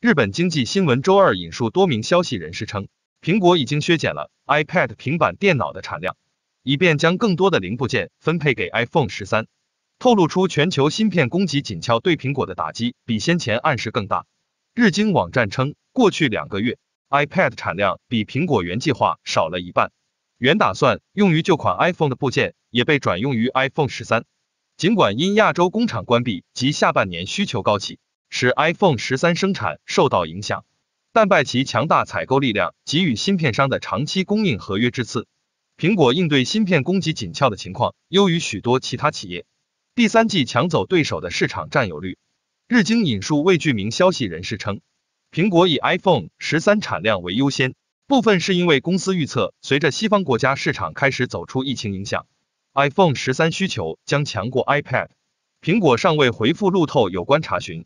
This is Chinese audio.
日本经济新闻周二引述多名消息人士称，苹果已经削减了 iPad 平板电脑的产量，以便将更多的零部件分配给 iPhone 十三，透露出全球芯片供给紧俏对苹果的打击比先前暗示更大。日经网站称，过去两个月 iPad 产量比苹果原计划少了一半，原打算用于旧款 iPhone 的部件也被转用于 iPhone 十三。尽管因亚洲工厂关闭及下半年需求高企。使 iPhone 十三生产受到影响，但拜其强大采购力量给予芯片商的长期供应合约之赐。苹果应对芯片供给紧俏的情况优于许多其他企业，第三季抢走对手的市场占有率。日经引述未具名消息人士称，苹果以 iPhone 十三产量为优先，部分是因为公司预测随着西方国家市场开始走出疫情影响，iPhone 十三需求将强过 iPad。苹果尚未回复路透有关查询。